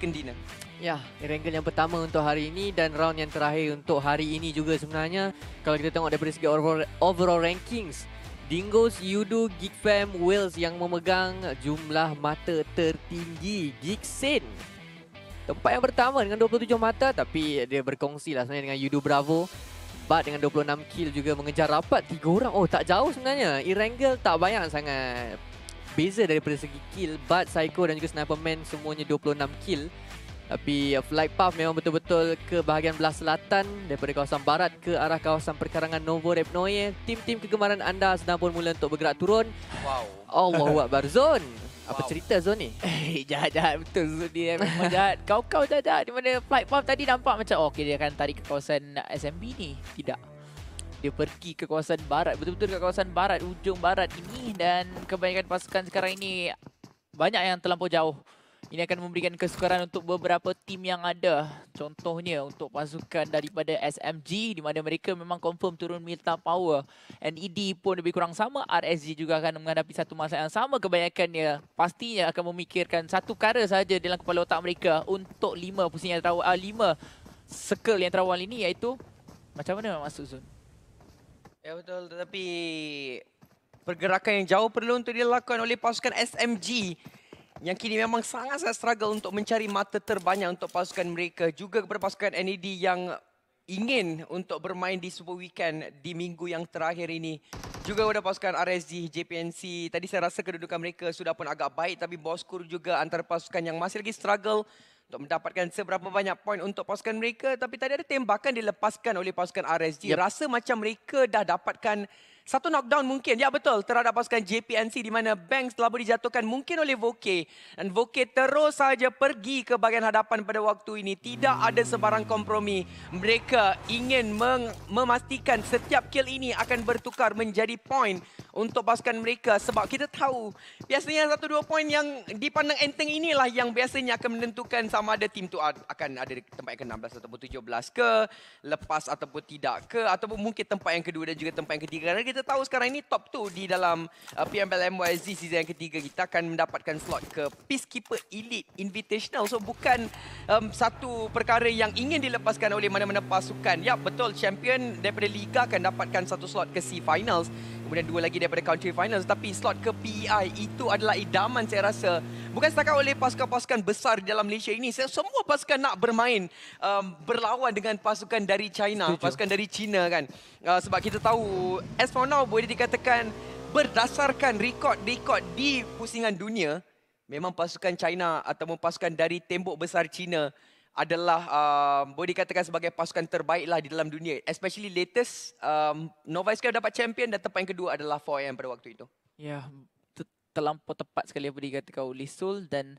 Kendina. Ya, rangkaian yang pertama untuk hari ini dan round yang terakhir untuk hari ini juga sebenarnya. Kalau kita tengok daripada segi overall, overall rankings, Dingoz, Yudu, Geekfam, Wills yang memegang jumlah mata tertinggi. Geeksin. Tempat yang pertama dengan 27 mata tapi dia berkongsi lah sebenarnya dengan Yudu Bravo. Bat dengan 26 kill juga mengejar rapat tiga orang. Oh, tak jauh sebenarnya. Irangle tak banyak sangat berbeza daripada segi kill Bud, Psycho dan juga sniper Sniperman semuanya 26 kill tapi uh, flight path memang betul-betul ke bahagian belah selatan daripada kawasan barat ke arah kawasan perkarangan Novo Repnoye. Tim-tim kegemaran anda sedang pun mula untuk bergerak turun. Wow. Allah Allahu Akbar Zone. Apa cerita Zone ni? Hey, eh, jahat-jahat betul Zone dia memang jahat. Kau-kau jahat-jahat di mana flight path tadi nampak macam oh, okey dia akan tarik ke kawasan SMB ni. Tidak dia pergi ke kawasan barat betul-betul ke kawasan barat ujung barat ini dan kebanyakan pasukan sekarang ini banyak yang terlampau jauh ini akan memberikan kesukaran untuk beberapa tim yang ada. Contohnya untuk pasukan daripada SMG di mana mereka memang confirm turun Milta Power. NED pun lebih kurang sama. RSG juga akan menghadapi satu masalah yang sama. Kebanyakannya pastinya akan memikirkan satu cara saja dalam kepala otak mereka untuk lima pusing yang terawal. Uh, lima circle yang terawal ini iaitu macam mana masuk zone. Ya betul tetapi pergerakan yang jauh perlu untuk dilakukan oleh pasukan SMG yang kini memang sangat-sangat struggle untuk mencari mata terbanyak untuk pasukan mereka juga kepada pasukan NED yang ingin untuk bermain di Super Weekend di minggu yang terakhir ini juga kepada pasukan RSG, JPNC tadi saya rasa kedudukan mereka sudah pun agak baik tapi Boskur juga antara pasukan yang masih lagi struggle untuk mendapatkan seberapa banyak poin untuk pasukan mereka tapi tadi ada tembakan dilepaskan oleh pasukan RSG yep. rasa macam mereka dah dapatkan satu knockdown mungkin, ya betul, terhadap pasukan JPNC di mana Banks telah dijatuhkan mungkin oleh Voke. Dan Voke terus saja pergi ke bahagian hadapan pada waktu ini. Tidak ada sebarang kompromi. Mereka ingin memastikan setiap kill ini akan bertukar menjadi point untuk pasukan mereka. Sebab kita tahu biasanya satu dua point yang dipandang enteng inilah yang biasanya akan menentukan sama ada tim tu akan ada tempat yang ke-16 ataupun 17 ke, lepas ataupun tidak ke, ataupun mungkin tempat yang kedua dan juga tempat yang ketiga kita tahu sekarang ini top 2 di dalam uh, PMBL MYZ season yang ketiga kita akan mendapatkan slot ke Peacekeeper Elite Invitational. So bukan um, satu perkara yang ingin dilepaskan oleh mana-mana pasukan. Ya betul champion daripada liga akan dapatkan satu slot ke C finals, kemudian dua lagi daripada country finals tapi slot ke PI e itu adalah idaman saya rasa Bukan setakat oleh pasukan-pasukan besar di dalam Malaysia ini. Semua pasukan nak bermain um, berlawan dengan pasukan dari China, Setuju. pasukan dari China kan. Uh, sebab kita tahu as for now boleh dikatakan berdasarkan rekod-rekod di pusingan dunia, memang pasukan China ataupun pasukan dari tembok besar China adalah um, boleh dikatakan sebagai pasukan terbaik lah di dalam dunia. Especially latest, um, Nova Scotia dapat champion dan tempat yang kedua adalah 4AM pada waktu itu. Ya, terlampau tepat sekali apa dia kata kau Lisul dan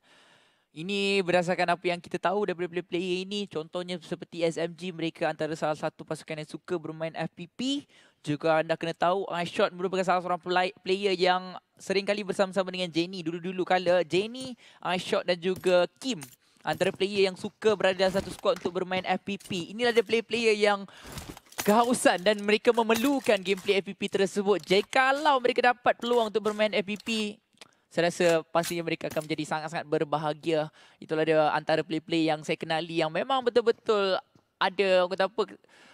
ini berdasarkan apa yang kita tahu daripada player-player ini contohnya seperti SMG mereka antara salah satu pasukan yang suka bermain FPP juga anda kena tahu iShot merupakan salah seorang player yang sering kali bersama-sama dengan Jenny dulu-dulu kala Jenny Shot dan juga Kim antara player yang suka berada dalam satu squad untuk bermain FPP inilah dia player-player yang Kehausan dan mereka memerlukan gameplay FPP tersebut. Jika Jikalau mereka dapat peluang untuk bermain FPP, saya rasa pastinya mereka akan menjadi sangat-sangat berbahagia. Itulah dia antara play-play yang saya kenali yang memang betul-betul ada orang kata apa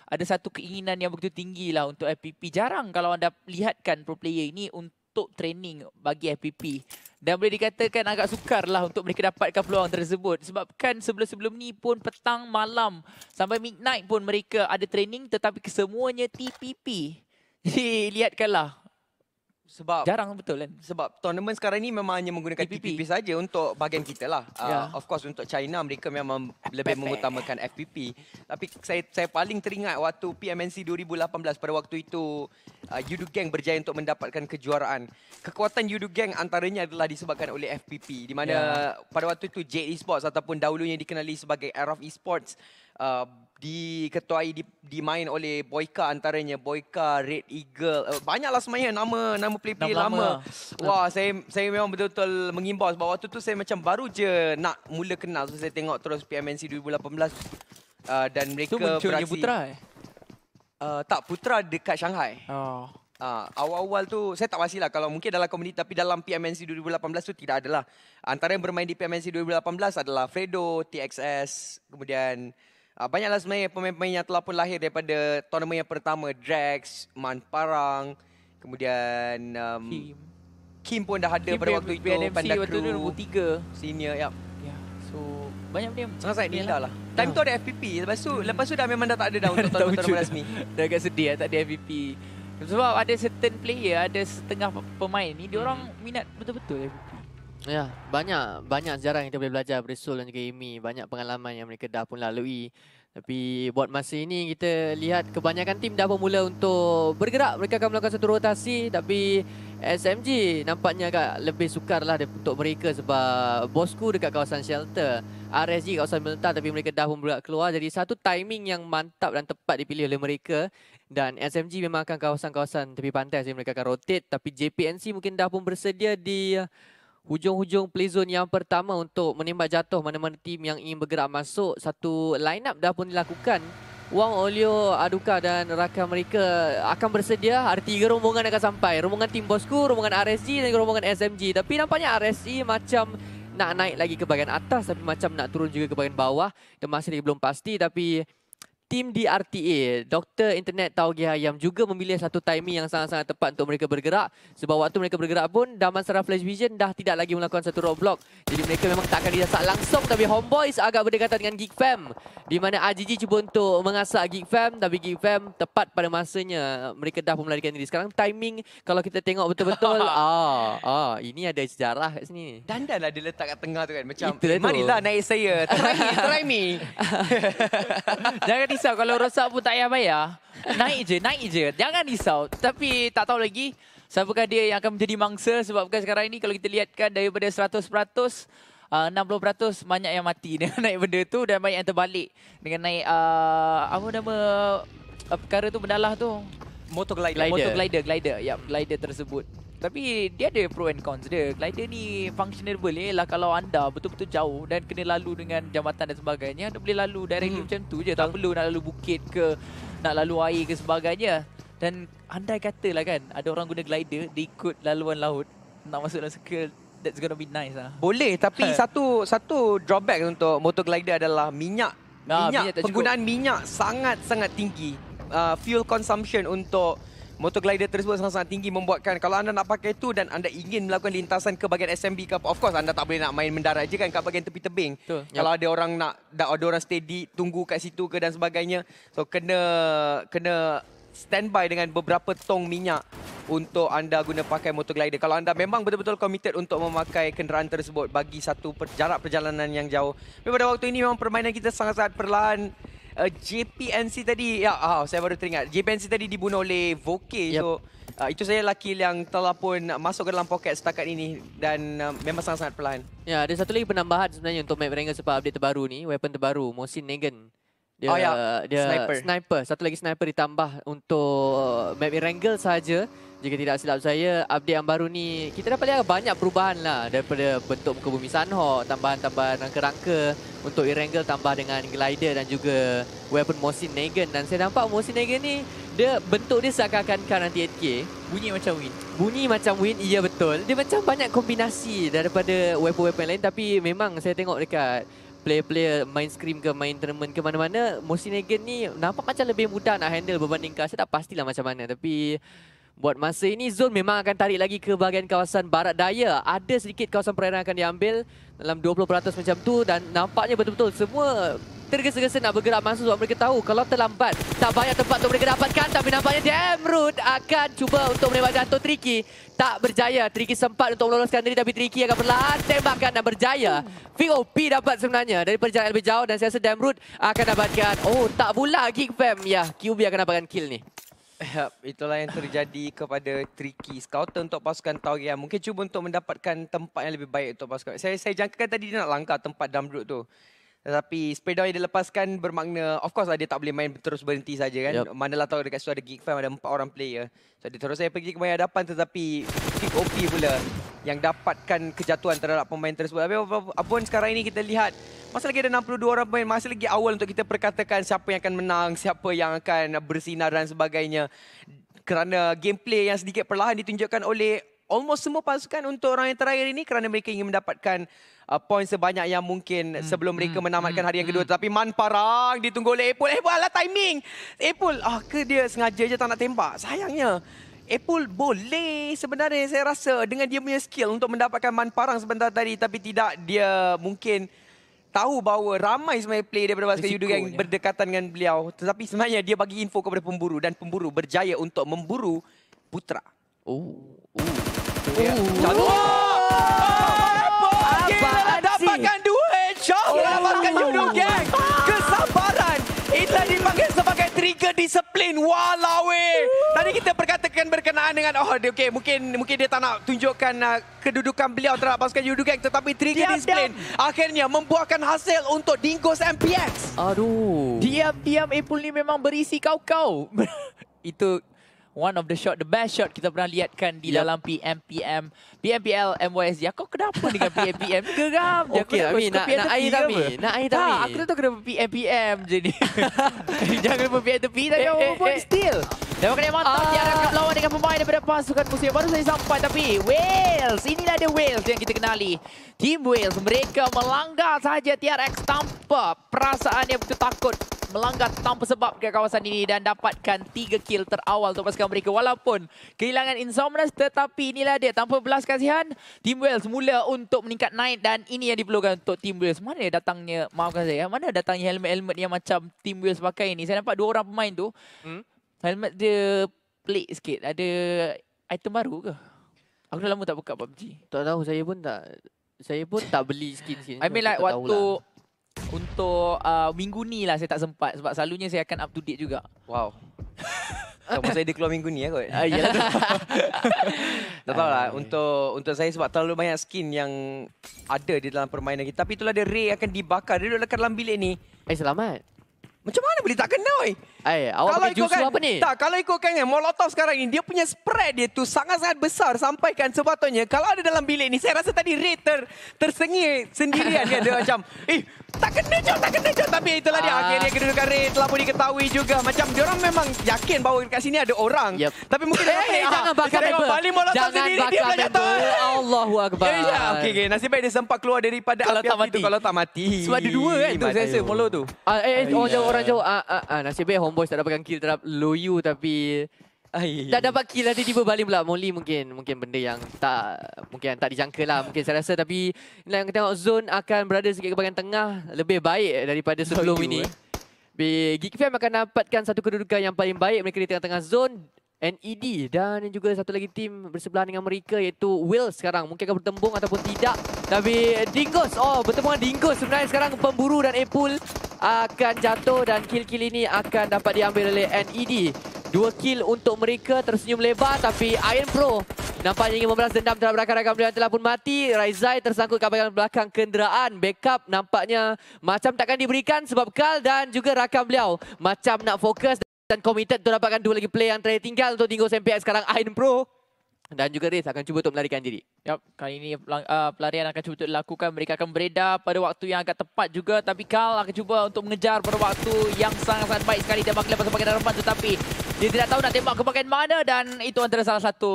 ada satu keinginan yang begitu tinggi lah untuk FPP. Jarang kalau anda lihatkan pro player ini untuk training bagi FPP. Dan boleh dikatakan agak sukar lah untuk mereka dapatkan peluang tersebut. Sebabkan sebelum-sebelum ni pun petang, malam sampai midnight pun mereka ada training tetapi kesemuanya TPP. Jadi lihatkanlah sebab jarang betul kan sebab tournament sekarang ni memang hanya menggunakan FPP TPP saja untuk bahagian kita lah yeah. uh, ya. of course untuk China mereka memang FPP. lebih mengutamakan FPP tapi saya saya paling teringat waktu PMNC 2018 pada waktu itu uh, Yudu Gang berjaya untuk mendapatkan kejuaraan kekuatan Yudu Gang antaranya adalah disebabkan oleh FPP di mana yeah. pada waktu itu Jade Esports ataupun dahulunya dikenali sebagai Era of Esports uh, diketuai di, dimain oleh Boyka antaranya Boyka Red Eagle uh, banyaklah semanya nama nama play play lama. lama wah saya saya memang betul-betul mengimbau sebab waktu tu saya macam baru je nak mula kenal so saya tengok terus PMNC 2018 uh, dan mereka so, beraksi eh? uh, tak putra dekat Shanghai oh. Uh, awal-awal tu saya tak pastilah kalau mungkin dalam komuniti tapi dalam PMNC 2018 tu tidak adalah. Antara yang bermain di PMNC 2018 adalah Fredo, TXS, kemudian Uh, banyaklah sebenarnya pemain-pemain yang telah pun lahir daripada tournament yang pertama. Drax, Man Parang, kemudian... Um, Kim. Kim pun dah ada Kim pada waktu itu. BNMC Panda waktu Crew. Waktu itu Senior, ya. Yeah. So, banyak pun yang... Sangat sangat lah. lah. Time yeah. tu ada FPP. Lepas tu, hmm. lepas tu dah memang dah tak ada dah untuk tournament-tournament rasmi. dah agak sedih lah tak ada FPP. Sebab ada certain player, ada setengah pemain ni, hmm. dia orang minat betul-betul FPP. Ya, banyak banyak sejarah yang kita boleh belajar dari Sul dan juga Amy. Banyak pengalaman yang mereka dah pun lalui. Tapi buat masa ini kita lihat kebanyakan tim dah bermula untuk bergerak. Mereka akan melakukan satu rotasi tapi SMG nampaknya agak lebih sukar lah untuk mereka sebab bosku dekat kawasan shelter. RSG kawasan militar tapi mereka dah pun bergerak keluar. Jadi satu timing yang mantap dan tepat dipilih oleh mereka. Dan SMG memang akan kawasan-kawasan tepi pantai. Jadi mereka akan rotate tapi JPNC mungkin dah pun bersedia di hujung-hujung play zone yang pertama untuk menembak jatuh mana-mana tim yang ingin bergerak masuk. Satu line up dah pun dilakukan. Wang Olio, Aduka dan rakan mereka akan bersedia. Ada tiga rombongan akan sampai. Rombongan tim bosku, rombongan RSG dan rombongan SMG. Tapi nampaknya RSG macam nak naik lagi ke bahagian atas tapi macam nak turun juga ke bahagian bawah. Dia masih belum pasti tapi tim DRTA, Doktor Internet Tauge Ayam juga memilih satu timing yang sangat-sangat tepat untuk mereka bergerak. Sebab waktu mereka bergerak pun, Damansara Flash Vision dah tidak lagi melakukan satu roadblock. Jadi mereka memang tak akan didasak langsung tapi Homeboys agak berdekatan dengan Geek Fam. Di mana AGG cuba untuk mengasak Geek Fam tapi Geek Fam tepat pada masanya mereka dah pun melarikan diri. Sekarang timing kalau kita tengok betul-betul, ah, ah, ini ada sejarah kat sini. Dandan lah dia letak kat tengah tu kan. Macam, Itulah marilah tu. naik saya. Try me, try me. Jangan risau kalau rosak pun tak payah bayar. Naik je, naik je. Jangan risau. Tapi tak tahu lagi siapakah dia yang akan menjadi mangsa sebab bukan sekarang ini kalau kita lihatkan daripada 100% Uh, 60% banyak yang mati dengan naik benda tu dan banyak yang terbalik dengan naik uh, apa nama uh, perkara tu, bendalah tu. Motor glider. Motor glider, glider. Ya, yep, glider tersebut. Tapi dia ada pro and cons dia. Glider ni functional boleh lah kalau anda betul-betul jauh dan kena lalu dengan jambatan dan sebagainya. Anda boleh lalu directly hmm. macam tu je. Tak, perlu nak lalu bukit ke nak lalu air ke sebagainya. Dan andai lah kan ada orang guna glider diikut laluan laut nak masuk dalam circle that's gonna be nice lah. Boleh tapi satu satu drawback untuk motor glider adalah minyak. Ah, minyak, minyak penggunaan minyak sangat-sangat tinggi. Uh, fuel consumption untuk motor glider tersebut sangat-sangat tinggi membuatkan kalau anda nak pakai itu dan anda ingin melakukan lintasan ke bahagian SMB ke of course anda tak boleh nak main mendarat aja kan kat bahagian tepi tebing. Betul. Kalau yep. ada orang nak dah ada orang steady tunggu kat situ ke dan sebagainya. So kena kena standby dengan beberapa tong minyak untuk anda guna pakai motor glider. Kalau anda memang betul-betul committed untuk memakai kenderaan tersebut bagi satu per, jarak perjalanan yang jauh. Memang pada waktu ini memang permainan kita sangat-sangat perlahan uh, JPNC tadi ya oh, saya baru teringat JPNC tadi dibunuh oleh Voke yep. so uh, itu saya laki yang telah pun masuk ke dalam poket setakat ini dan uh, memang sangat-sangat perlahan. Ya, ada satu lagi penambahan sebenarnya untuk map Ranger sebab update terbaru ni, weapon terbaru Mosin Negan. Dia, oh, ya. dia sniper. sniper. Satu lagi sniper ditambah untuk map Wrangle saja. Jika tidak silap saya, update yang baru ni kita dapat lihat banyak perubahan lah daripada bentuk muka bumi Sunhawk, tambahan-tambahan rangka-rangka untuk Irangle tambah dengan glider dan juga weapon Mosin Negan. Dan saya nampak Mosin Negan ni, dia bentuk dia seakan-akan kanan 8K. Bunyi macam win. Bunyi macam win, iya betul. Dia macam banyak kombinasi daripada weapon-weapon lain tapi memang saya tengok dekat player-player main scream ke main tournament ke mana-mana, Mosin Negan ni nampak macam lebih mudah nak handle berbanding Kar. Saya tak pastilah macam mana tapi... Buat masa ini Zul memang akan tarik lagi ke bahagian kawasan barat daya. Ada sedikit kawasan perairan akan diambil dalam 20% macam tu dan nampaknya betul-betul semua tergesa-gesa nak bergerak masuk sebab mereka tahu kalau terlambat tak banyak tempat untuk mereka dapatkan tapi nampaknya Damroot akan cuba untuk menembak jantung Tricky tak berjaya Triki sempat untuk meloloskan diri tapi Triki akan perlahan tembakan dan berjaya VOP dapat sebenarnya dari perjalanan lebih jauh dan saya rasa Damroot akan dapatkan oh tak pula lagi Fam ya QB akan dapatkan kill ni Ya, itulah yang terjadi kepada Tricky Scouter untuk pasukan Tauria. Mungkin cuba untuk mendapatkan tempat yang lebih baik untuk pasukan. Saya saya jangkakan tadi dia nak langkah tempat Dumbrook tu. Tetapi spread yang dia lepaskan bermakna of course lah dia tak boleh main terus berhenti saja kan. Yep. Manalah tahu dekat situ ada Geek Fam, ada empat orang player. So dia terus saya pergi ke bahagian hadapan tetapi kick OP pula yang dapatkan kejatuhan terhadap pemain tersebut. Tapi apa, apa, apa, apa, apa, apa, masih lagi ada 62 orang pemain. Masih lagi awal untuk kita perkatakan siapa yang akan menang, siapa yang akan bersinar dan sebagainya. Kerana gameplay yang sedikit perlahan ditunjukkan oleh almost semua pasukan untuk orang yang terakhir ini kerana mereka ingin mendapatkan uh, poin sebanyak yang mungkin hmm. sebelum hmm, mereka hmm, menamatkan hari yang hmm. kedua. Hmm. Tapi Man Parang ditunggu oleh Apple. Apple alah timing. Apple, ah, ke dia sengaja je tak nak tembak? Sayangnya. Apple boleh sebenarnya saya rasa dengan dia punya skill untuk mendapatkan Man Parang sebentar tadi. Tapi tidak dia mungkin tahu bahawa ramai sebenarnya play daripada Basket Yudu yang berdekatan dengan beliau. Tetapi sebenarnya dia bagi info kepada pemburu dan pemburu berjaya untuk memburu putra. Oh. Oh. oh. Yeah. oh. oh. Wah lawe kita perkatakan berkenaan dengan oh dia okay, mungkin mungkin dia tak nak tunjukkan uh, kedudukan beliau terhadap pasukan Yudu Gang tetapi trigger diam, discipline diam. akhirnya membuahkan hasil untuk Dingo's MPX. Aduh. Diam-diam Apple ni memang berisi kau-kau. Itu one of the shot the best shot kita pernah lihatkan di yep. dalam PMPM PMPL MYSD aku kenapa dengan PMPM geram dia okay, aku nak nak air tapi nak air tapi ha, aku tak tahu kenapa PMPM jadi jangan pun PMPM tapi dia eh, pun eh, eh, still dan kena mantap uh, ah. tiada akan melawan dengan pemain daripada pasukan musim baru saya sampai tapi Wales inilah the Wales yang kita kenali Team Wales mereka melanggar saja TRX tanpa perasaan yang begitu takut melanggar tanpa sebab ke kawasan ini dan dapatkan tiga kill terawal untuk pasukan mereka walaupun kehilangan Insomnus tetapi inilah dia tanpa belas kasihan Team Wales mula untuk meningkat naik dan ini yang diperlukan untuk Team Wales mana datangnya maafkan saya ya, mana datangnya helmet-helmet yang macam Team Wales pakai ini saya nampak dua orang pemain tu hmm? helmet dia pelik sikit ada item baru ke aku dah lama tak buka PUBG tak tahu saya pun tak saya pun tak beli skin-skin I mean like waktu lah. Untuk uh, minggu ni lah saya tak sempat sebab selalunya saya akan up to date juga. Wow. Sama saya dia keluar minggu ni ya kot. Uh, ah, yalah. tak tahu lah ah, ya. untuk untuk saya sebab terlalu banyak skin yang ada di dalam permainan kita. Tapi itulah dia Ray akan dibakar. Dia duduk dekat dalam bilik ni. Eh selamat. Macam mana boleh tak kena oi? Ay, eh, awak kalau ikutkan, jusu apa ni? Tak, kalau ikutkan kan, Molotov sekarang ni, dia punya spread dia tu sangat-sangat besar sampaikan sepatutnya. Kalau ada dalam bilik ni, saya rasa tadi Ray ter, tersengih sendirian kan. Dia macam, eh, tak kena jauh, tak kena jauh. Tapi itulah dia, ah. akhirnya kedudukan Ray telah pun diketahui juga. Macam, orang memang yakin bahawa kat sini ada orang. Yep. Tapi mungkin... Eh, hey, eh, hey, jangan bakar member. Bali Molotov jangan sendiri, dia pula jatuh. Allahu Akbar. Eh, ya, ya. Okay, okay. Nasib baik dia sempat keluar daripada kalau api, tak mati. Itu, kalau tak mati. Sebab ada dua kan, tu saya rasa, follow tu. Ah, eh, orang jauh, orang jauh. Uh, ah, nasib baik, home boys tak dapatkan kill terhadap Loyu tapi Ay. tak dapat kill nanti lah, tiba balik pula Molly mungkin mungkin benda yang tak mungkin yang tak dijangka lah mungkin saya rasa tapi nak yang tengok zone akan berada sikit ke bahagian tengah lebih baik daripada sebelum Loyu, ini. Eh. Geek Fam akan dapatkan satu kedudukan yang paling baik mereka di tengah-tengah zone NED e dan juga satu lagi tim bersebelahan dengan mereka iaitu Will sekarang mungkin akan bertembung ataupun tidak tapi Dingus oh bertembung dengan Dingus sebenarnya sekarang pemburu dan Apple akan jatuh dan kill-kill ini akan dapat diambil oleh NED dua kill untuk mereka tersenyum lebar tapi Iron Pro nampaknya ingin membalas dendam terhadap rakan-rakan beliau telah pun mati Raizai tersangkut kat bagian belakang kenderaan backup nampaknya macam takkan diberikan sebab Kal dan juga rakan beliau macam nak fokus dan committed untuk dapatkan dua lagi play yang terakhir tinggal untuk tinggal SMPX sekarang Ain Pro dan juga Riz akan cuba untuk melarikan diri. Yap, kali ini uh, pelarian akan cuba untuk dilakukan. Mereka akan bereda pada waktu yang agak tepat juga. Tapi Carl akan cuba untuk mengejar pada waktu yang sangat-sangat baik sekali. Dia bakal lepas sebagai darapan tetapi dia tidak tahu nak tembak ke bagian mana dan itu antara salah satu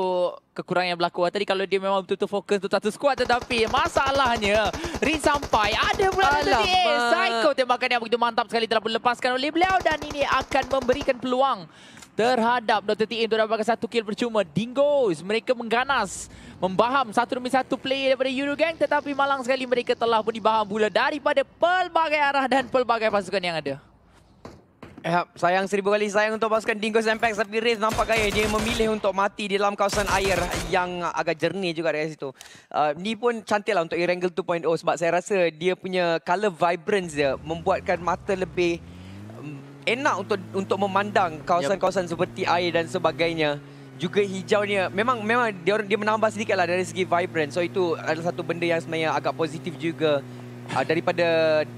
kekurangan yang berlaku. Tadi kalau dia memang betul-betul fokus untuk satu squad tetapi masalahnya Rin sampai. Ada pula tadi eh, Psycho tembakan yang begitu mantap sekali telah pun oleh beliau dan ini akan memberikan peluang terhadap Dota TE untuk dapatkan satu kill percuma. Dingoes, mereka mengganas, membaham satu demi satu player daripada Yuru Gang tetapi malang sekali mereka telah pun dibaham pula daripada pelbagai arah dan pelbagai pasukan yang ada. Ya, sayang seribu kali sayang untuk pasukan Dingoz Impact tapi Wraith nampak gaya dia memilih untuk mati di dalam kawasan air yang agak jernih juga dari situ. Uh, ni pun cantik lah untuk Irangle 2.0 sebab saya rasa dia punya color vibrance dia membuatkan mata lebih mm, enak untuk untuk memandang kawasan-kawasan ya, seperti air dan sebagainya. Juga hijaunya, memang memang dia, dia menambah sedikit lah dari segi vibrance. So itu adalah satu benda yang sebenarnya agak positif juga uh, daripada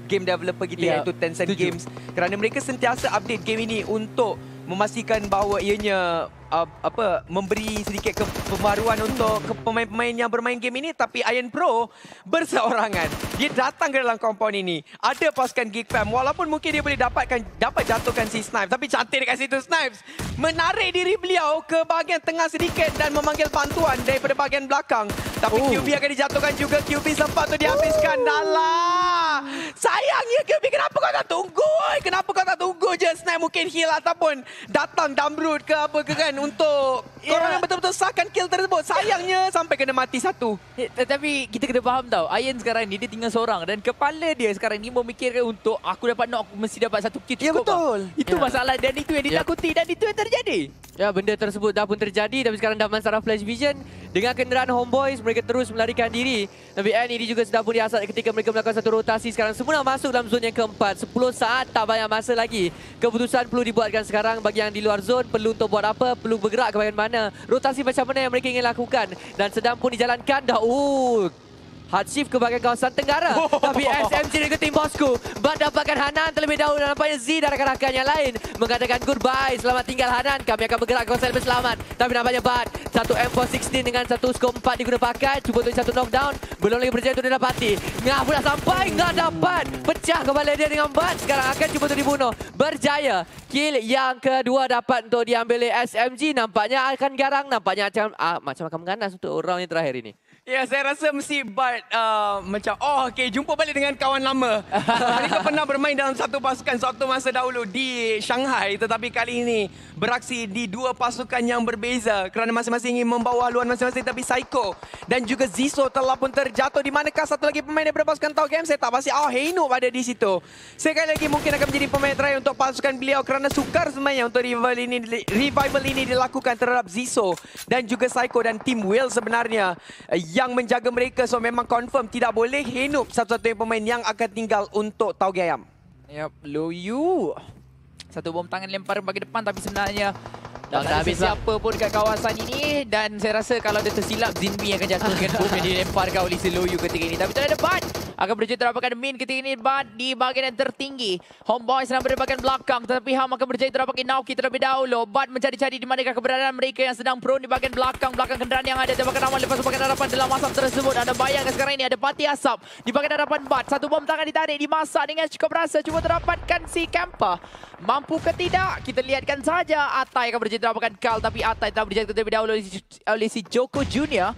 game developer kita yeah. iaitu Tencent Tujuh. Games kerana mereka sentiasa update game ini untuk memastikan bahawa ianya uh, apa memberi sedikit kepembaruan untuk ke pemain-pemain yang bermain game ini tapi Iron Pro berseorangan dia datang ke dalam kompon ini ada pasukan Geek Fam. walaupun mungkin dia boleh dapatkan dapat jatuhkan si Snipes tapi cantik dekat situ Snipes menarik diri beliau ke bahagian tengah sedikit dan memanggil bantuan daripada bahagian belakang tapi oh. QB akan dijatuhkan juga QB sempat tu dihabiskan oh. dalam Sayangnya Kirby, kenapa kau tak tunggu? Kenapa kau tak tunggu je Snap mungkin heal ataupun datang dumbroot ke apa ke kan untuk yeah. korang yang betul-betul sahkan kill tersebut. Sayangnya sampai kena mati satu. Eh, tetapi kita kena faham tau, Ayan sekarang ni dia tinggal seorang dan kepala dia sekarang ni memikirkan untuk aku dapat knock, aku mesti dapat satu kill ya, cukup. Ya yeah, betul. Bang. Itu yeah. masalah dan itu yang ya. ditakuti yeah. dan itu yang terjadi. Ya yeah, benda tersebut dah pun terjadi tapi sekarang dah mansara flash vision. Dengan kenderaan homeboys, mereka terus melarikan diri. Tapi Ayan ini juga sudah pun diasat ketika mereka melakukan satu rotasi sekarang semua masuk dalam zon yang keempat. 10 saat tak banyak masa lagi. Keputusan perlu dibuatkan sekarang bagi yang di luar zon. Perlu untuk buat apa, perlu bergerak ke bagian mana. Rotasi macam mana yang mereka ingin lakukan. Dan sedang pun dijalankan dah. Ooh, uh, Hard shift kebagian kawasan Tenggara. Oh. Tapi SMG dan tim bosku. Bat dapatkan Hanan terlebih dahulu. Dan nampaknya Z dan rakan-rakan yang lain. Mengatakan goodbye. Selamat tinggal Hanan. Kami akan bergerak ke kawasan lebih selamat. Tapi nampaknya Bat. Satu M416 dengan satu skor 4 diguna pakai. Cuba tu satu knockdown. Belum lagi berjaya untuk dia dapati. Ngah pula sampai. Ngah dapat. Pecah kepala dia dengan Bat. Sekarang akan cuba tu dibunuh. Berjaya. Kill yang kedua dapat untuk diambil oleh SMG. Nampaknya akan garang. Nampaknya macam, ah, macam akan mengganas untuk orang yang terakhir ini. Ya, saya rasa mesti Bart uh, macam, oh okey, jumpa balik dengan kawan lama. Mereka pernah bermain dalam satu pasukan suatu masa dahulu di Shanghai. Tetapi kali ini beraksi di dua pasukan yang berbeza kerana masing-masing ingin membawa haluan masing-masing. Tapi Saiko dan juga Zizo telah pun terjatuh. Di manakah satu lagi pemain daripada pasukan Tau Game? Saya tak pasti, oh Heino ada di situ. Sekali lagi mungkin akan menjadi pemain terakhir untuk pasukan beliau kerana sukar sebenarnya untuk revival ini, revival ini dilakukan terhadap Zizo dan juga Saiko dan tim Will sebenarnya yang menjaga mereka so memang confirm tidak boleh henup satu-satu pemain yang akan tinggal untuk Tauge Ayam. Yep, Lou Yu. Satu bom tangan lempar bagi depan tapi sebenarnya tak ada siapa pun kat kawasan ini dan saya rasa kalau dia tersilap Zinmi akan jatuhkan bom yang dilemparkan oleh si Loyu ketika ini. Tapi tu ada Bud. Akan berjaya terapakan min ketika ini Bud di bahagian yang tertinggi. Homeboy sedang berada bahagian belakang tetapi Ham akan berjaya terapakan Naoki terlebih dahulu. Bud mencari-cari di manakah keberadaan mereka yang sedang prone di bahagian belakang-belakang kenderaan yang ada. Terapakan Ham lepas bahagian harapan dalam asap tersebut. Ada bayangkan sekarang ini ada pati asap di bahagian harapan Bud. Satu bom tangan ditarik, dimasak dengan cukup rasa. Cuba terapatkan si Kemper. Mampu ke tidak? Kita lihatkan saja Atai akan berjaya mendapatkan kal tapi Atai telah berjatuh terlebih dahulu oleh si Joko Junior.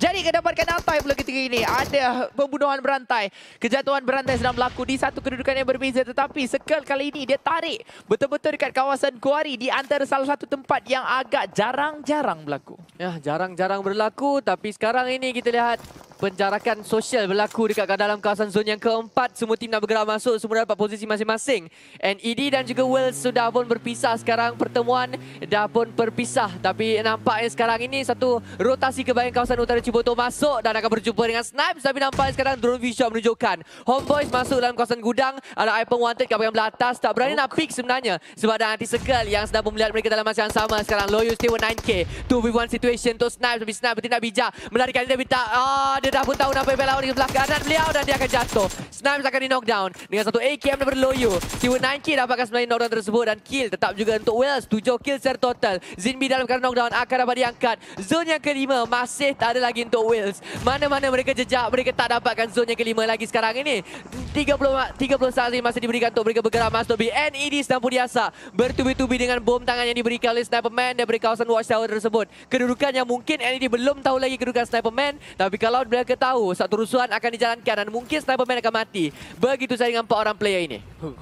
Jadi kita dapatkan Atai pula ketika ini. Ada pembunuhan berantai. Kejatuhan berantai sedang berlaku di satu kedudukan yang berbeza. Tetapi sekel kali ini dia tarik betul-betul dekat kawasan Kuari. Di antara salah satu tempat yang agak jarang-jarang berlaku. Ya, jarang-jarang berlaku. Tapi sekarang ini kita lihat penjarakan sosial berlaku dekat dalam kawasan zon yang keempat. Semua tim dah bergerak masuk, semua dah dapat posisi masing-masing. NED dan juga Wills sudah pun berpisah sekarang. Pertemuan dah pun berpisah. Tapi nampaknya sekarang ini satu rotasi ke kebayang kawasan utara Ciboto masuk dan akan berjumpa dengan Snipes. Tapi nampaknya sekarang drone visual menunjukkan. Homeboys masuk dalam kawasan gudang. Ada Ipeng wanted kat bagian belah atas. Tak berani nak pick sebenarnya sebab ada anti segel yang sedang melihat mereka dalam masa yang sama. Sekarang Loyus Tewa 9K. 2v1 situation untuk Snipes. Tapi Snipes bertindak bijak. Melarikan dia tak. Ah, dah pun tahu nampak lawan di belakang kanan beliau dan dia akan jatuh. Snipes akan di knockdown dengan satu AKM daripada Loyu. Siwa 9K dapatkan sebenarnya knockdown tersebut dan kill tetap juga untuk Wells. tujuh kill secara total. Zinbi dalam keadaan knockdown akan dapat diangkat. Zone yang kelima masih tak ada lagi untuk Wells. Mana-mana mereka jejak, mereka tak dapatkan zone yang kelima lagi sekarang ini. 30 30 saat ini masih diberikan untuk mereka bergerak masuk B. NED sedang pun diasa. Bertubi-tubi dengan bom tangan yang diberikan oleh Sniperman daripada kawasan Watchtower tersebut. Kedudukan yang mungkin NED belum tahu lagi kedudukan Sniperman. Tapi kalau dia ketahui satu rusuhan akan dijalankan dan mungkin sniper man akan mati. Begitu saya dengan empat orang player ini. Huh.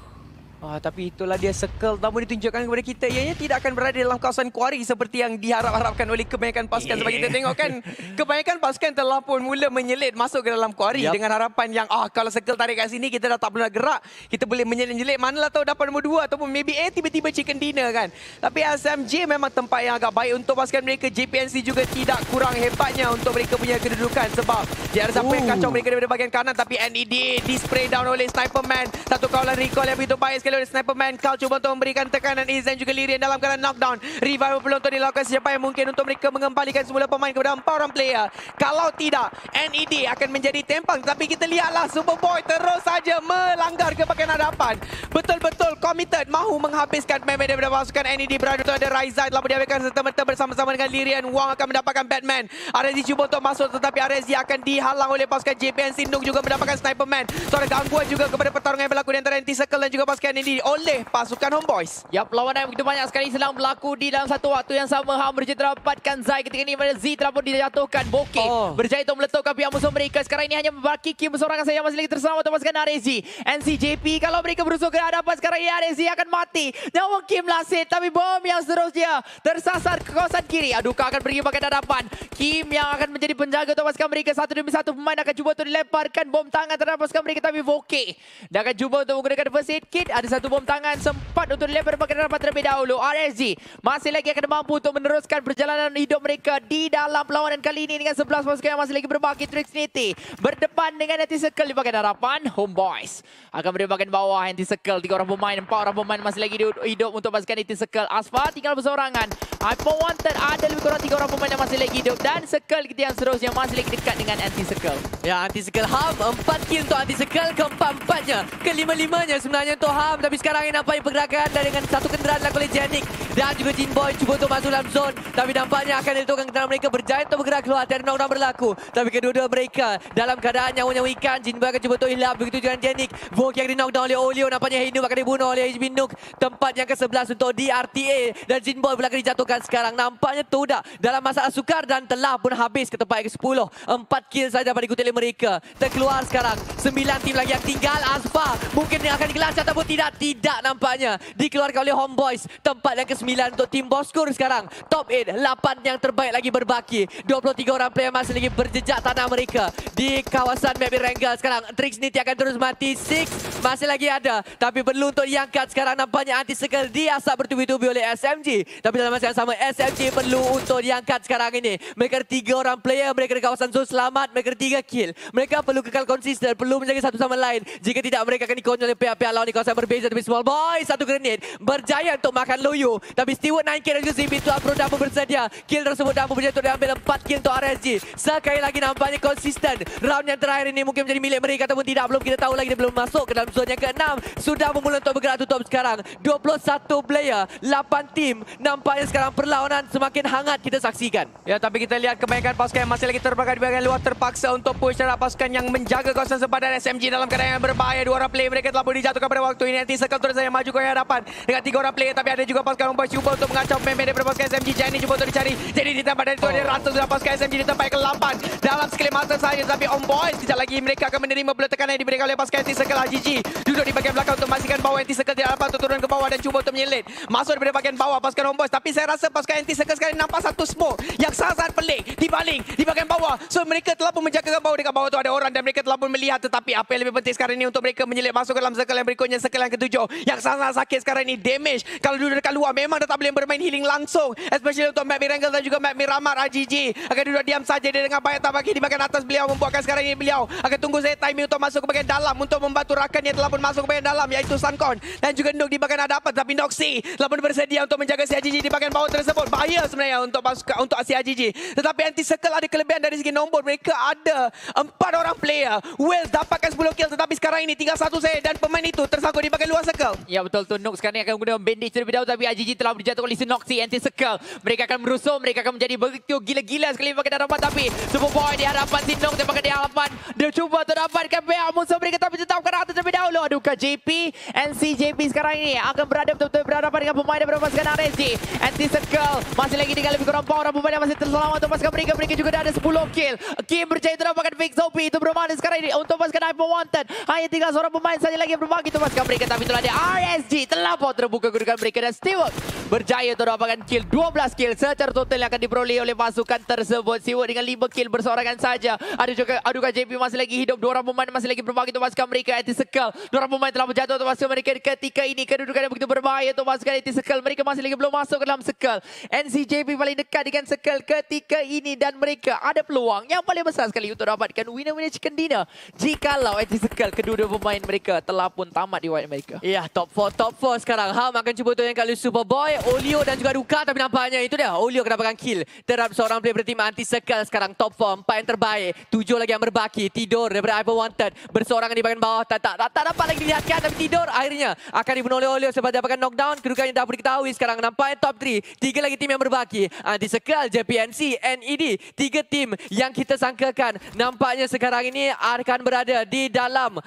Oh, tapi itulah dia sekel. namun ditunjukkan kepada kita ianya tidak akan berada dalam kawasan kuari seperti yang diharap-harapkan oleh kebanyakan pasukan yeah. sebab kita tengok kan kebanyakan pasukan telah pun mula menyelit masuk ke dalam kuari yep. dengan harapan yang ah oh, kalau sekel tarik kat sini kita dah tak boleh gerak kita boleh menyelit-nyelit manalah tahu dapat nombor 2 ataupun maybe eh tiba-tiba chicken dinner kan tapi SMJ memang tempat yang agak baik untuk pasukan mereka JPNC juga tidak kurang hebatnya untuk mereka punya kedudukan sebab dia ada siapa yang oh. kacau mereka daripada bahagian kanan tapi NED dispray down oleh sniper man satu kawalan recall yang begitu baik dikill oleh man Carl cuba untuk memberikan tekanan Izan juga Lirian dalam keadaan knockdown. Revival perlu untuk dilakukan siapa yang mungkin untuk mereka mengembalikan semula pemain kepada empat orang player. Kalau tidak, NED akan menjadi tempang. Tapi kita lihatlah Superboy terus saja melanggar kepakaian hadapan. Betul-betul committed mahu menghabiskan meme daripada pasukan NED. Berada itu ada Raizai telah diambilkan serta-merta bersama-sama dengan Lirian. Wong akan mendapatkan Batman. Arezi cuba untuk masuk tetapi Arezi akan dihalang oleh pasukan JPN. Sindung juga mendapatkan sniper man. Suara gangguan juga kepada pertarungan yang berlaku di antara NT Circle dan juga pasukan ini di oleh pasukan Homeboys. Yap, yang begitu banyak sekali sedang berlaku di dalam satu waktu yang sama. Ha berjaya terdapatkan Zai ketika ini pada Zitra pun dijatuhkan. Bokeh oh. berjaya untuk meletupkan pihak musuh mereka. Sekarang ini hanya membaki Kim seorang saja masih lagi terselamat untuk pasukan Arezi. NCJP kalau mereka berusaha ke hadapan sekarang ini Arezi akan mati. Nyawa Kim lasit tapi bom yang seterusnya tersasar ke kawasan kiri. Aduka akan pergi pakai hadapan. Kim yang akan menjadi penjaga untuk pasukan mereka. Satu demi satu pemain akan cuba untuk dilemparkan bom tangan terhadap pasukan mereka tapi Bokeh. Dia akan cuba untuk menggunakan first aid kit. Ada satu bom tangan sempat untuk dilihat pada rapat terlebih dahulu. RSG masih lagi akan mampu untuk meneruskan perjalanan hidup mereka di dalam perlawanan kali ini dengan 11 pasukan yang masih lagi berbaki. niti berdepan dengan anti-circle di bagian harapan. Homeboys akan berdepan bagian bawah anti-circle. Tiga orang pemain, empat orang pemain masih lagi hidup untuk pasukan anti-circle. Asfa tinggal bersorangan. Ipon Wanted ada lebih kurang tiga orang pemain yang masih lagi hidup. Dan circle kita yang seterusnya masih lagi dekat dengan anti-circle. Ya, anti-circle half. Empat kill untuk anti-circle. Keempat-empatnya. Kelima-limanya sebenarnya untuk half dalam tapi sekarang ini nampaknya pergerakan dan dengan satu kenderaan lagu oleh Janik dan juga Jin Boy cuba untuk masuk dalam zone tapi nampaknya akan ditolong kenderaan mereka berjaya untuk bergerak keluar dan orang-orang berlaku tapi kedua-dua mereka dalam keadaan nyawa-nyawa ikan Jin Boy akan cuba untuk hilang begitu juga Janik Vogue yang di knockdown oleh Olio nampaknya Hindu akan dibunuh oleh HB Nook tempat yang ke-11 untuk DRTA dan Jin Boy pula akan dijatuhkan sekarang nampaknya tudak dalam masalah sukar dan telah pun habis ke tempat yang ke-10 empat kill saja pada kutip mereka terkeluar sekarang sembilan tim lagi yang tinggal Azfa mungkin yang akan digelas ataupun tidak Sangat tidak nampaknya dikeluarkan oleh Homeboys. Tempat yang ke-9 untuk tim Boskur sekarang. Top 8, 8 yang terbaik lagi berbaki. 23 orang player masih lagi berjejak tanah mereka. Di kawasan Mabir Rengal sekarang. Trix Niti akan terus mati. Six masih lagi ada. Tapi perlu untuk diangkat sekarang. Nampaknya anti-circle sekel diasak bertubi-tubi oleh SMG. Tapi dalam masa yang sama SMG perlu untuk diangkat sekarang ini. Mereka tiga orang player. Mereka di kawasan Zul selamat. Mereka tiga kill. Mereka perlu kekal konsisten. Perlu menjaga satu sama lain. Jika tidak mereka akan dikonjol oleh pihak-pihak lawan di kawasan berbeda. Blazer tapi small boy satu granit, berjaya untuk makan Loyo tapi Stewart 9K dan juga Zimbi tuan pro Dabu bersedia kill tersebut Dabu berjaya untuk diambil empat kill untuk RSG sekali lagi nampaknya konsisten round yang terakhir ini mungkin menjadi milik mereka ataupun tidak belum kita tahu lagi dia belum masuk ke dalam zone keenam ke-6 sudah memula untuk bergerak tutup sekarang 21 player 8 tim nampaknya sekarang perlawanan semakin hangat kita saksikan ya tapi kita lihat kebanyakan pasukan yang masih lagi terbakar di bahagian luar terpaksa untuk push dan pasukan yang menjaga kawasan sempadan SMG dalam keadaan yang berbahaya dua orang player mereka telah pun dijatuhkan pada waktu ini nanti circle turun saya maju ke hadapan dengan tiga orang player tapi ada juga pasukan Mumbai cuba untuk mengacau pemain daripada pasukan SMG Jenny cuba untuk dicari jadi ditambah dari tuan dia rasa sudah pasukan SMG di tempat ke-8 dalam skill master saja tapi on boys tidak lagi mereka akan menerima bela tekanan yang diberikan oleh pasukan T-Circle HGG duduk di bahagian belakang untuk memastikan bahawa T-Circle tidak dapat turun ke bawah dan cuba untuk menyelit masuk daripada bahagian bawah pasukan on tapi saya rasa pasukan T-Circle sekarang nampak satu smoke yang sangat-sangat pelik dibaling di bahagian bawah so mereka telah pun menjaga ke bawah dekat bawah tu ada orang dan mereka telah pun melihat tetapi apa yang lebih penting sekarang ini untuk mereka menyelit masuk ke dalam circle yang berikutnya circle yang ketujuh yang sangat sakit sekarang ini damage kalau duduk dekat luar memang dah tak boleh bermain healing langsung especially untuk Matt Mirangle dan juga Matt Miramar RGG akan duduk diam saja dia dengan banyak tabaki di bahagian atas beliau membuatkan sekarang ini beliau akan tunggu saya timing untuk masuk ke bahagian dalam untuk membantu rakan yang telah pun masuk ke bahagian dalam iaitu Sankon dan juga Nuk di bahagian hadapan tapi Noxy telah pun bersedia untuk menjaga si RGG di bahagian bawah tersebut bahaya sebenarnya untuk pasukan untuk si RGG tetapi anti circle ada kelebihan dari segi nombor mereka ada empat orang player Wales dapatkan 10 kill tetapi sekarang ini tinggal satu saya dan pemain itu tersangkut di bahagian pakai luar circle. Ya betul tu Nox sekarang ni akan guna bandage terlebih dahulu tapi AJG telah dijatuhkan oleh Noxy anti circle. Mereka akan merusuh, mereka akan menjadi begitu gila-gila sekali pakai darapan tapi super boy di hadapan si Nox dia pakai di hadapan. Dia cuba untuk dapatkan pihak musuh mereka tapi tetap kena atas terlebih dahulu. Aduh ke JP, NC JP sekarang ini akan berada betul-betul berhadapan dengan pemain yang berhadapan sekarang RSG. Anti circle masih lagi tinggal lebih kurang power pemain yang masih terselamat untuk pasukan mereka. Mereka juga dah ada 10 kill. Kim berjaya terdapatkan Vick Zopi itu bermakna sekarang ini untuk pasukan Hyper Wanted. Hanya tinggal seorang pemain saja lagi yang bermakna itu pasukan mereka tapi itulah dia RSG telah pun terbuka kedudukan mereka dan Steward berjaya untuk dapatkan kill 12 kill secara total yang akan diperoleh oleh pasukan tersebut Steward dengan 5 kill bersorangan saja ada juga adukan JP masih lagi hidup dua orang pemain masih lagi berbahagia untuk pasukan mereka anti circle dua orang pemain telah berjatuh untuk pasukan mereka ketika ini kedudukan yang begitu berbahaya untuk pasukan anti circle mereka masih lagi belum masuk ke dalam circle NCJP paling dekat dengan circle ketika ini dan mereka ada peluang yang paling besar sekali untuk dapatkan winner-winner chicken dinner jikalau anti circle kedua-dua pemain mereka telah pun tamat di White mereka. Ya, yeah, top 4, top 4 sekarang. Ham akan cuba tunjukkan oleh Superboy, Olio dan juga Duka. Tapi nampaknya itu dia, Olio akan dapatkan kill. Terhadap seorang player berteam anti sekal sekarang. Top 4, 4 yang terbaik. tujuh lagi yang berbaki. Tidur daripada Hyper Wanted. Bersorang di bahagian bawah. Tak, tak, tak, tak dapat lagi dilihatkan. Tapi tidur akhirnya akan dibunuh oleh Olio sebab dia dapatkan knockdown. yang dah pun diketahui sekarang. Nampaknya top 3. Tiga lagi tim yang berbaki. Anti-circle, JPNC, NED. Tiga tim yang kita sangkakan. Nampaknya sekarang ini akan berada di dalam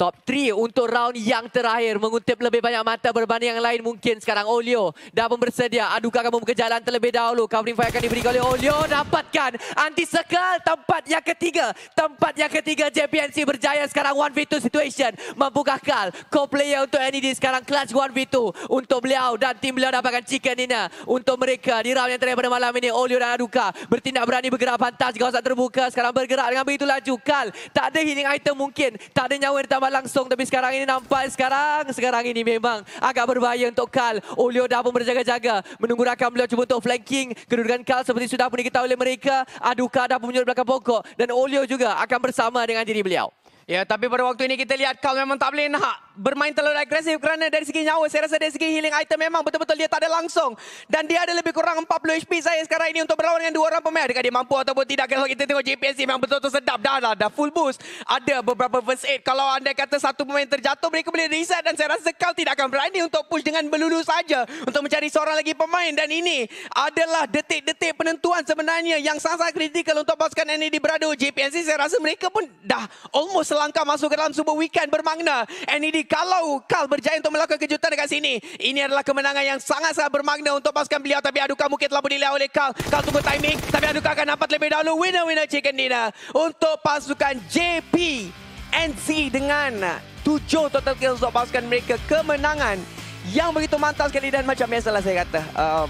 top 3 untuk round yang terakhir menguntip lebih banyak mata berbanding yang lain mungkin sekarang Olio dah pun bersedia Aduka kamu membuka jalan terlebih dahulu covering fire akan diberikan oleh Olio dapatkan anti circle tempat yang ketiga tempat yang ketiga JPNC berjaya sekarang 1v2 situation mampukah Kal co-player untuk NED sekarang clutch 1v2 untuk beliau dan tim beliau dapatkan chicken ini untuk mereka di round yang terakhir pada malam ini Olio dan Aduka bertindak berani bergerak pantas kawasan terbuka sekarang bergerak dengan begitu laju Kal tak ada healing item mungkin tak ada nyawa yang ditambah langsung tapi sekarang ini nampak sekarang sekarang ini memang agak berbahaya untuk Karl. Olio dah pun berjaga-jaga menunggu rakan beliau cuba untuk flanking kedudukan Karl seperti sudah pun diketahui oleh mereka. Aduka dah pun menyuruh belakang pokok dan Olio juga akan bersama dengan diri beliau. Ya, tapi pada waktu ini kita lihat Karl memang tak boleh nak bermain terlalu agresif kerana dari segi nyawa saya rasa dari segi healing item memang betul-betul dia tak ada langsung dan dia ada lebih kurang 40 HP saya sekarang ini untuk berlawan dengan dua orang pemain adakah dia mampu ataupun tidak kalau kita tengok GPS memang betul-betul sedap dah lah dah full boost ada beberapa first aid kalau anda kata satu pemain terjatuh mereka boleh reset dan saya rasa kau tidak akan berani untuk push dengan belulu saja untuk mencari seorang lagi pemain dan ini adalah detik-detik penentuan sebenarnya yang sangat-sangat kritikal untuk pasukan NAD Brado GPS saya rasa mereka pun dah almost selangkah masuk ke dalam super weekend bermakna NAD kalau Carl berjaya untuk melakukan kejutan dekat sini, ini adalah kemenangan yang sangat-sangat bermakna untuk pasukan beliau. Tapi adukan mungkin telah pun dilihat oleh Carl. Carl tunggu timing, tapi adukan akan dapat lebih dahulu. Winner-winner Chicken Dinner untuk pasukan JP NC dengan tujuh total kills untuk pasukan mereka. Kemenangan yang begitu mantap sekali dan macam biasalah saya kata. Um,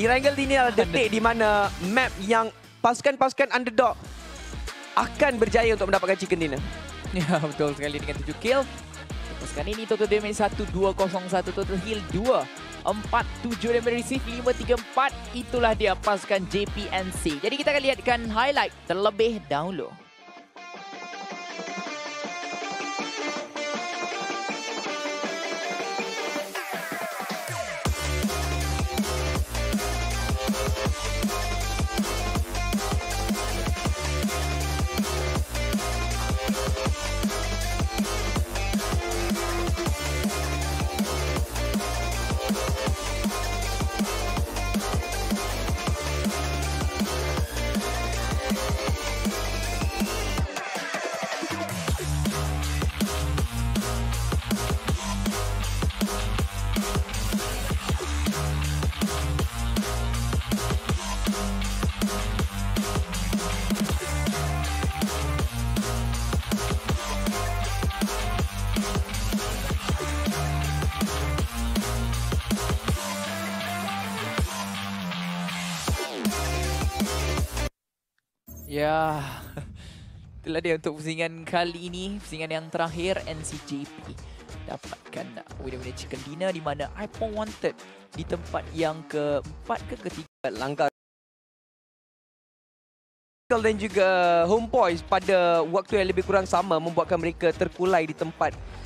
Irangle ini adalah detik di mana map yang pasukan-pasukan underdog akan berjaya untuk mendapatkan Chicken Dinner. Ya, betul sekali dengan tujuh kill. Sekarang ini total damage 1-2-0-1 total heal 2-4-7 damage receive 5-3-4 itulah dia pasukan JPNC. Jadi kita akan lihatkan highlight terlebih dahulu. Itulah dia untuk pusingan kali ini. Pusingan yang terakhir NCJP. Dapatkan winner-winner chicken dinner di mana I iPhone wanted di tempat yang keempat ke ketiga. Langkah dan juga home boys pada waktu yang lebih kurang sama membuatkan mereka terkulai di tempat